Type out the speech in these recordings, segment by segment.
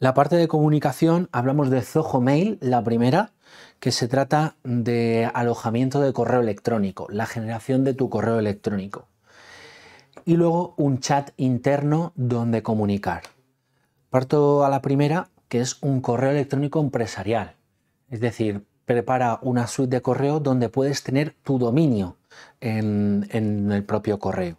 La parte de comunicación, hablamos de Zoho Mail, la primera, que se trata de alojamiento de correo electrónico, la generación de tu correo electrónico. Y luego un chat interno donde comunicar. Parto a la primera, que es un correo electrónico empresarial. Es decir, prepara una suite de correo donde puedes tener tu dominio en, el propio correo.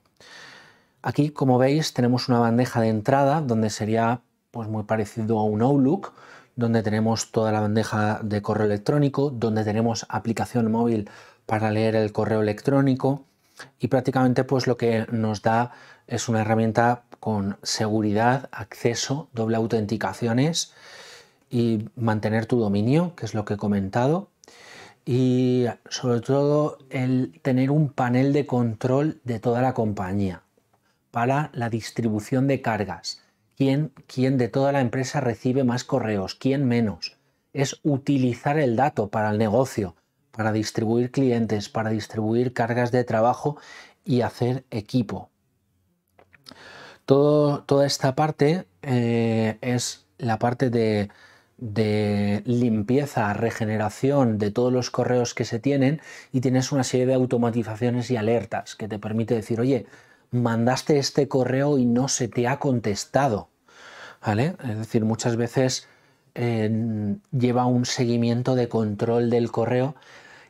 Aquí, como veis, tenemos una bandeja de entrada donde sería pues muy parecido a un Outlook, donde tenemos toda la bandeja de correo electrónico, donde tenemos aplicación móvil para leer el correo electrónico y prácticamente pues lo que nos da es una herramienta con seguridad, acceso, doble autenticaciones y mantener tu dominio, que es lo que he comentado. Y sobre todo el tener un panel de control de toda la compañía para la distribución de cargas quién, de toda la empresa recibe más correos, quién menos. Es utilizar el dato para el negocio, para distribuir clientes, para distribuir cargas de trabajo y hacer equipo. toda esta parte eh, es la parte de limpieza, regeneración de todos los correos que se tienen y tienes una serie de automatizaciones y alertas que te permite decir, oye, mandaste este correo y no se te ha contestado. Es decir, muchas veces eh, lleva un seguimiento de control del correo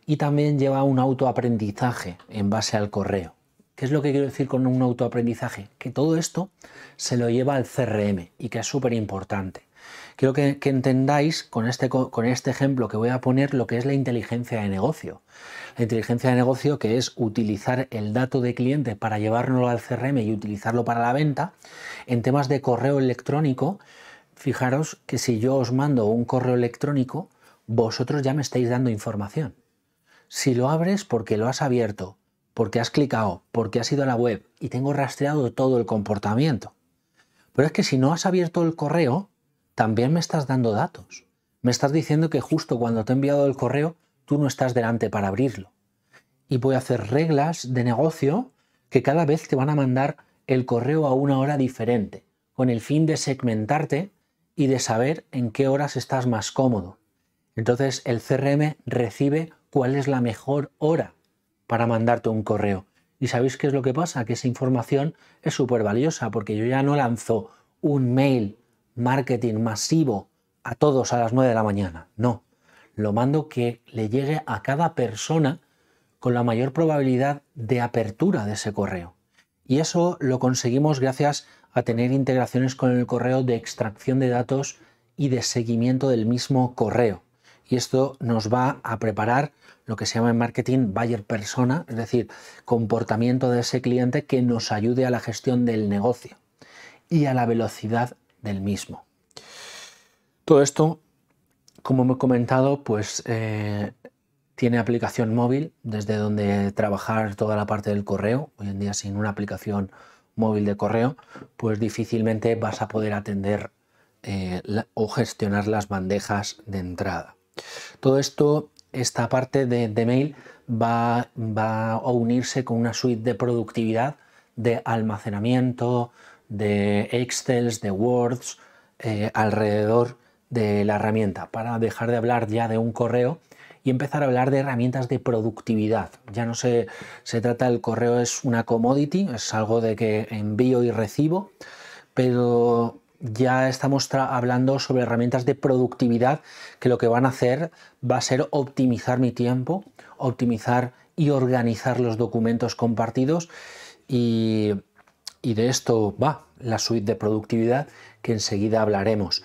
y también lleva un autoaprendizaje en base al correo. ¿Qué es lo que quiero decir con un autoaprendizaje? Que todo esto se lo lleva al CRM y que es súper importante quiero que, entendáis con este, con este ejemplo que voy a poner lo que es la inteligencia de negocio. La inteligencia de negocio que es utilizar el dato de cliente para llevárnoslo al CRM y utilizarlo para la venta. En temas de correo electrónico, fijaros que si yo os mando un correo electrónico, vosotros ya me estáis dando información. Si lo abres porque lo has abierto, porque has clicado, porque has ido a la web y tengo rastreado todo el comportamiento. Pero es que si no has abierto el correo, también me estás dando datos. Me estás diciendo que justo cuando te he enviado el correo, tú no estás delante para abrirlo. Y voy a hacer reglas de negocio que cada vez te van a mandar el correo a una hora diferente, con el fin de segmentarte y de saber en qué horas estás más cómodo. Entonces el CRM recibe cuál es la mejor hora para mandarte un correo. Y sabéis qué es lo que pasa, que esa información es súper valiosa porque yo ya no lanzo un mail marketing masivo a todos a las 9 de la mañana. No, lo mando que le llegue a cada persona con la mayor probabilidad de apertura de ese correo. Y eso lo conseguimos gracias a tener integraciones con el correo de extracción de datos y de seguimiento del mismo correo. Y esto nos va a preparar lo que se llama en marketing buyer persona, es decir, comportamiento de ese cliente que nos ayude a la gestión del negocio y a la velocidad del mismo. Todo esto, como me he comentado, pues eh, tiene aplicación móvil desde donde trabajar toda la parte del correo. Hoy en día sin una aplicación móvil de correo, pues difícilmente vas a poder atender eh, o gestionar las bandejas de entrada. Todo esto, esta parte de, mail va, a unirse con una suite de productividad, de almacenamiento, de Excels, de Words, eh, alrededor de la herramienta, para dejar de hablar ya de un correo y empezar a hablar de herramientas de productividad. Ya no se, se trata el correo, es una commodity, es algo de que envío y recibo, pero ya estamos hablando sobre herramientas de productividad que lo que van a hacer va a ser optimizar mi tiempo, optimizar y organizar los documentos compartidos y y de esto va la suite de productividad que enseguida hablaremos.